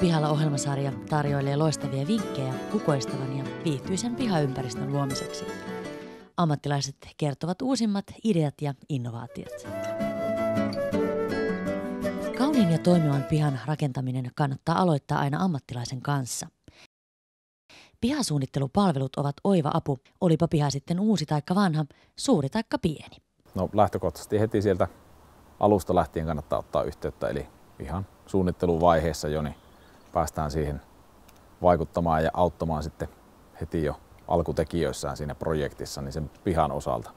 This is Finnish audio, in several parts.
Pihalla ohjelmasarja tarjoilee loistavia vinkkejä kukoistavan ja viihtyisen pihaympäristön luomiseksi. Ammattilaiset kertovat uusimmat ideat ja innovaatiot. Kauniin ja toimivan pihan rakentaminen kannattaa aloittaa aina ammattilaisen kanssa. Pihasuunnittelupalvelut ovat oiva apu, olipa piha sitten uusi taikka vanha, suuri taikka pieni. No lähtökohtaisesti heti sieltä alusta lähtien kannattaa ottaa yhteyttä, eli ihan suunnitteluvaiheessa jo, niin päästään siihen vaikuttamaan ja auttamaan sitten heti jo alkutekijöissään siinä projektissa, niin sen pihan osalta.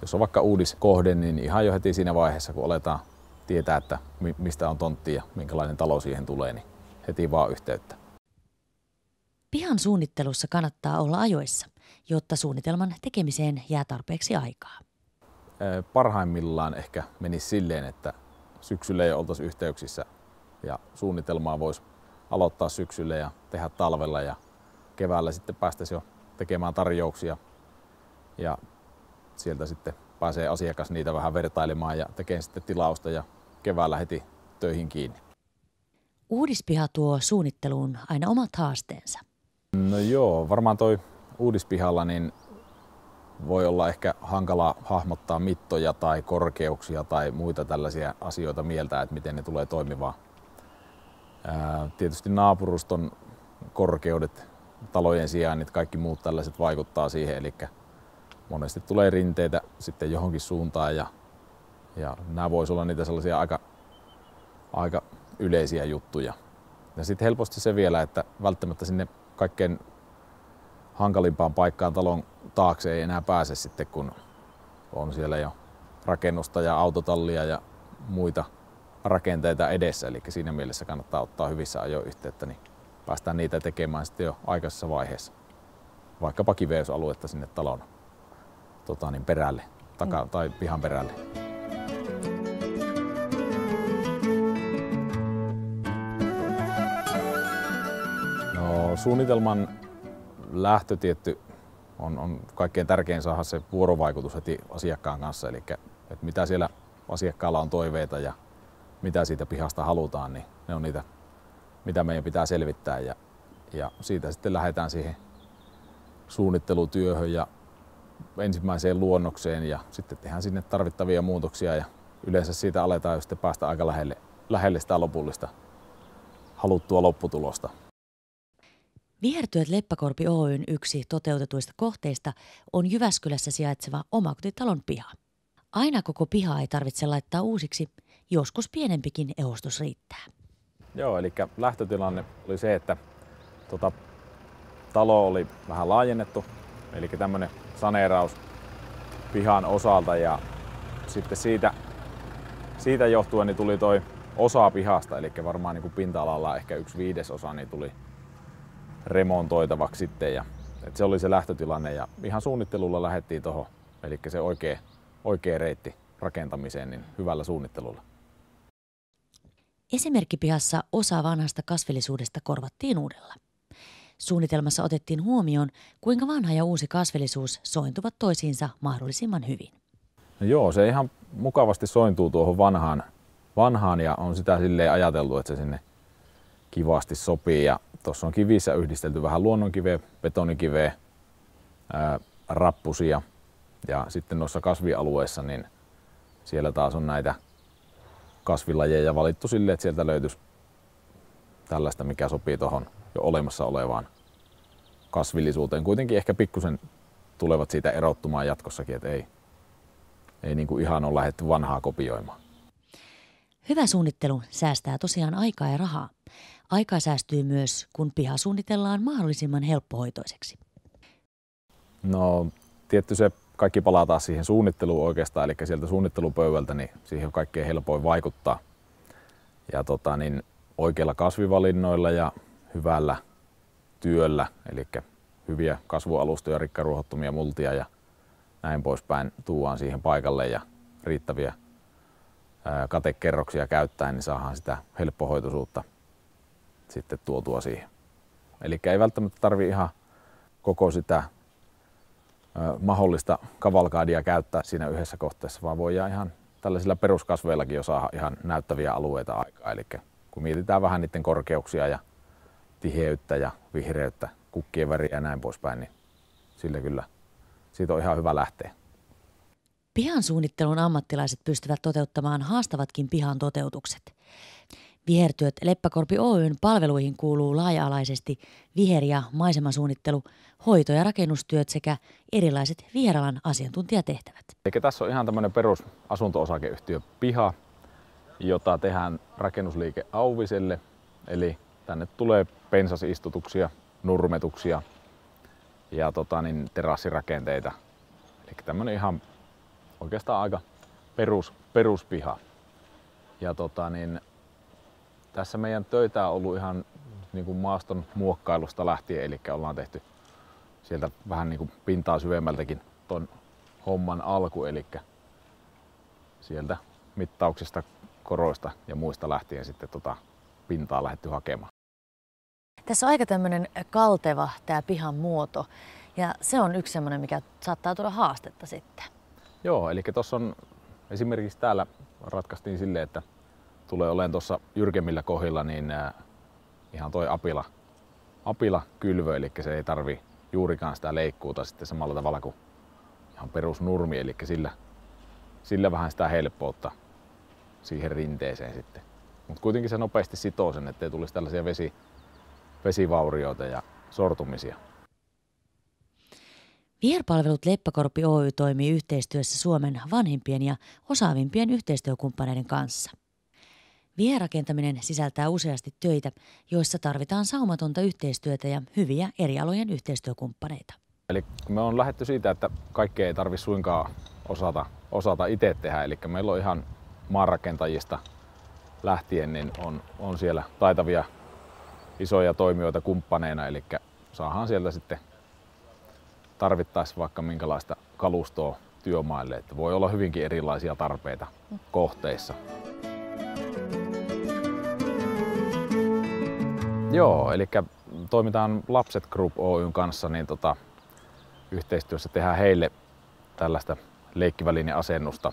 Jos on vaikka uudiskohde, niin ihan jo heti siinä vaiheessa, kun oletaan tietää, että mistä on tontti ja minkälainen talo siihen tulee, niin heti vaan yhteyttä. Pihan suunnittelussa kannattaa olla ajoissa, jotta suunnitelman tekemiseen jää tarpeeksi aikaa. Parhaimmillaan ehkä meni silleen, että syksyllä ei oltaisi yhteyksissä ja suunnitelmaa voisi aloittaa syksyllä ja tehdä talvella ja keväällä sitten päästäisiin jo tekemään tarjouksia ja sieltä sitten pääsee asiakas niitä vähän vertailemaan ja tekee sitten tilausta ja keväällä heti töihin kiinni. Uudispiha tuo suunnitteluun aina omat haasteensa. No joo, varmaan toi uudispihalla niin voi olla ehkä hankala hahmottaa mittoja tai korkeuksia tai muita tällaisia asioita mieltä, että miten ne tulee toimimaan Tietysti naapuruston korkeudet, talojen sijainnit, niin kaikki muut tällaiset vaikuttaa siihen, eli monesti tulee rinteitä sitten johonkin suuntaan ja, ja nämä voisivat olla niitä sellaisia aika, aika yleisiä juttuja. Ja sitten helposti se vielä, että välttämättä sinne kaikkein hankalimpaan paikkaan talon taakse ei enää pääse sitten, kun on siellä jo rakennusta ja autotallia ja muita rakenteita edessä, eli siinä mielessä kannattaa ottaa hyvissä ajoin yhteyttä, niin päästään niitä tekemään sitten jo aikaisessa vaiheessa. Vaikkapa kiveysaluetta sinne talon tota niin, perälle taka, mm. tai pihan perälle. No, suunnitelman lähtö tietty on, on kaikkein tärkein saada se vuorovaikutus heti asiakkaan kanssa, eli että mitä siellä asiakkaalla on toiveita ja mitä siitä pihasta halutaan, niin ne on niitä, mitä meidän pitää selvittää. Ja, ja siitä sitten lähdetään siihen suunnittelutyöhön ja ensimmäiseen luonnokseen ja sitten tehdään sinne tarvittavia muutoksia ja yleensä siitä aletaan jo sitten päästä aika lähelle, lähelle sitä lopullista haluttua lopputulosta. Vihertyöt Leppäkorpi Oyn yksi toteutetuista kohteista on Jyväskylässä sijaitseva omakotitalon piha. Aina koko piha ei tarvitse laittaa uusiksi – Joskus pienempikin eostus riittää. Joo, eli lähtötilanne oli se, että tota, talo oli vähän laajennettu, eli tämmöinen saneeraus pihan osalta ja sitten siitä, siitä johtuen niin tuli toi osa pihasta, eli varmaan niin kuin pinta-alalla ehkä yksi viidesosa niin tuli remontoitavaksi sitten ja et se oli se lähtötilanne ja ihan suunnittelulla lähdettiin tuohon, eli se oikea, oikea reitti rakentamiseen niin hyvällä suunnittelulla. Esimerkkipihassa osa vanhasta kasvillisuudesta korvattiin uudella. Suunnitelmassa otettiin huomioon, kuinka vanha ja uusi kasvillisuus sointuvat toisiinsa mahdollisimman hyvin. No joo, se ihan mukavasti sointuu tuohon vanhaan, vanhaan ja on sitä silleen ajateltu, että se sinne kivasti sopii. Ja tuossa on kivissä yhdistelty vähän luonnonkiveä, betonikiveä, ää, rappusia. Ja sitten noissa kasvialueissa, niin siellä taas on näitä kasvilajeja valittu sille, että sieltä löytyisi tällaista, mikä sopii tuohon jo olemassa olevaan kasvillisuuteen. Kuitenkin ehkä pikkusen tulevat siitä erottumaan jatkossakin, että ei, ei niin kuin ihan ole lähdetty vanhaa kopioimaan. Hyvä suunnittelu säästää tosiaan aikaa ja rahaa. Aika säästyy myös, kun piha suunnitellaan mahdollisimman helppohoitoiseksi. No tietty se kaikki palataan siihen suunnitteluun oikeastaan, eli sieltä suunnittelupöydältä niin siihen on kaikkein helpoin vaikuttaa. Ja tota, niin oikeilla kasvivalinnoilla ja hyvällä työllä, eli hyviä kasvualustoja, rikkaruohottomia multia ja näin poispäin tuuaan siihen paikalle ja riittäviä katekerroksia käyttäen, niin saadaan sitä helppohoitoisuutta sitten tuotua siihen. Eli ei välttämättä tarvi ihan koko sitä mahdollista kavalkaadia käyttää siinä yhdessä kohteessa, vaan voi ihan tällaisilla peruskasveillakin jo saada ihan näyttäviä alueita aikaa. Eli kun mietitään vähän niiden korkeuksia ja tiheyttä ja vihreyttä, kukkien väriä ja näin poispäin, niin sille kyllä siitä on ihan hyvä lähteä. Pihan suunnittelun ammattilaiset pystyvät toteuttamaan haastavatkin pihan toteutukset. Vihertyöt Leppäkorpi Oyn palveluihin kuuluu laaja-alaisesti viher- ja maisemasuunnittelu, hoito- ja rakennustyöt sekä erilaiset viheralan asiantuntijatehtävät. Eli tässä on ihan tämmöinen perus asunto-osakeyhtiö piha, jota tehdään rakennusliike Auviselle. Eli tänne tulee pensasistutuksia, nurmetuksia ja tota, niin, terassirakenteita. Eli tämmöinen ihan oikeastaan aika perus, peruspiha. Ja tota, niin, tässä meidän töitä on ollut ihan niin kuin maaston muokkailusta lähtien, eli ollaan tehty sieltä vähän niin kuin pintaa syvemmältäkin ton homman alku, eli sieltä mittauksista, koroista ja muista lähtien sitten tota pintaa lähdetty hakemaan. Tässä on aika tämmöinen kalteva tämä pihan muoto ja se on yksi semmoinen, mikä saattaa tulla haastetta sitten. Joo, eli tuossa on esimerkiksi täällä ratkaistiin silleen, että tulee olemaan tuossa jyrkemmillä kohdilla, niin ihan toi apila, apila kylvö, eli se ei tarvi juurikaan sitä leikkuuta sitten samalla tavalla kuin ihan perusnurmi, eli sillä, sillä vähän sitä helppoutta siihen rinteeseen sitten. Mutta kuitenkin se nopeasti sitoo sen, ettei tulisi tällaisia vesi, vesivaurioita ja sortumisia. Vierpalvelut Leppäkorpi Oy toimii yhteistyössä Suomen vanhimpien ja osaavimpien yhteistyökumppaneiden kanssa. Vierakentaminen sisältää useasti töitä, joissa tarvitaan saumatonta yhteistyötä ja hyviä eri alojen yhteistyökumppaneita. Eli me on lähetty siitä, että kaikkea ei tarvitse suinkaan osata, osata itse tehdä. Eli meillä on ihan maanrakentajista lähtien niin on, on siellä taitavia isoja toimijoita kumppaneina, eli saahan sieltä sitten tarvittaessa vaikka minkälaista kalustoa työmaille. Että voi olla hyvinkin erilaisia tarpeita kohteissa. Mm. Joo, eli toimitaan Lapset Group Oyn kanssa, niin tota, yhteistyössä tehdään heille tällaista leikkivälineasennusta,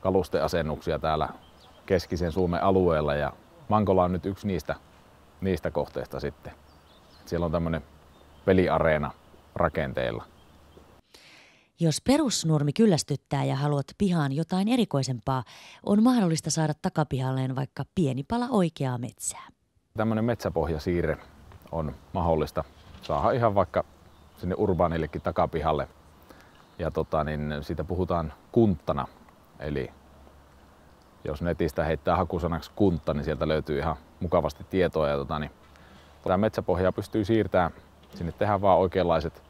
kalusteasennuksia täällä keskisen Suomen alueella ja Mankola on nyt yksi niistä, niistä kohteista sitten. Siellä on tämmöinen peliareena rakenteilla. Jos perusnurmi kyllästyttää ja haluat pihaan jotain erikoisempaa, on mahdollista saada takapihalleen vaikka pieni pala oikeaa metsää. Tämmöinen metsäpohjasiirre on mahdollista saada ihan vaikka sinne urbaanillekin takapihalle. Ja tota, niin siitä puhutaan kunttana. Eli jos netistä heittää hakusanaksi kuntta, niin sieltä löytyy ihan mukavasti tietoa. Ja tota, niin, tämä metsäpohja pystyy siirtämään. Sinne tehdään vaan oikeanlaiset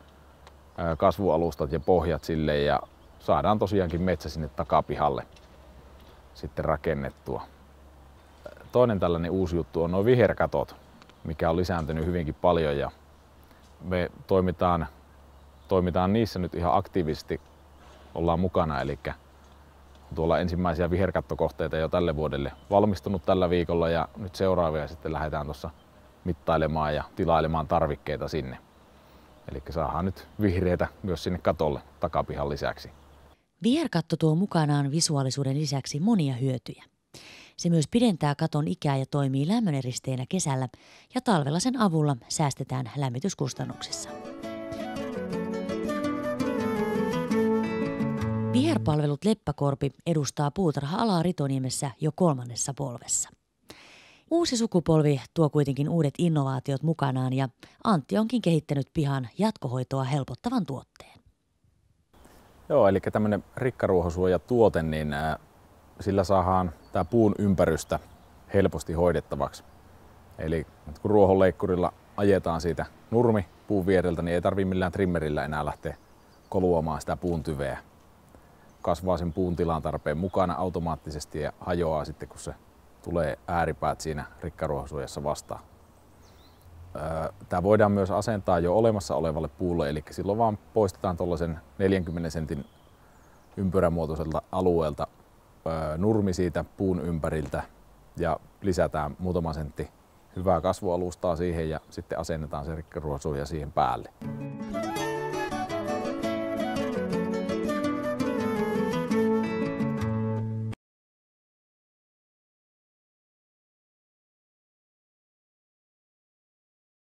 kasvualustat ja pohjat sille ja saadaan tosiaankin metsä sinne takapihalle sitten rakennettua. Toinen tällainen uusi juttu on nuo viherkatot, mikä on lisääntynyt hyvinkin paljon ja me toimitaan, toimitaan niissä nyt ihan aktiivisesti, ollaan mukana. Eli tuolla ensimmäisiä viherkattokohteita jo tälle vuodelle valmistunut tällä viikolla ja nyt seuraavia sitten lähdetään tuossa mittailemaan ja tilailemaan tarvikkeita sinne. Eli saadaan nyt vihreitä myös sinne katolle takapihan lisäksi. Viherkatto tuo mukanaan visuaalisuuden lisäksi monia hyötyjä. Se myös pidentää katon ikää ja toimii lämmöneristeenä kesällä ja talvella sen avulla säästetään lämmityskustannuksissa. Viherpalvelut Leppäkorpi edustaa puutarha-alaa Ritoniemessä jo kolmannessa polvessa. Uusi sukupolvi tuo kuitenkin uudet innovaatiot mukanaan ja Antti onkin kehittänyt pihan jatkohoitoa helpottavan tuotteen. Joo, eli tämmöinen rikkaruohosuojatuote, niin äh, sillä saadaan tämä puun ympärystä helposti hoidettavaksi. Eli kun ruohonleikkurilla ajetaan siitä nurmi puun viereltä, niin ei tarvi millään trimmerillä enää lähteä koluomaan sitä puun tyveä. Kasvaa sen puun tilan tarpeen mukana automaattisesti ja hajoaa sitten, kun se tulee ääripäät siinä rikkaruohosuojassa vastaan. Öö, tämä voidaan myös asentaa jo olemassa olevalle puulle, eli silloin vaan poistetaan tuollaisen 40 sentin ympyrämuotoiselta alueelta nurmi siitä puun ympäriltä ja lisätään muutama sentti hyvää kasvualustaa siihen ja sitten asennetaan serkkiruosuja siihen päälle.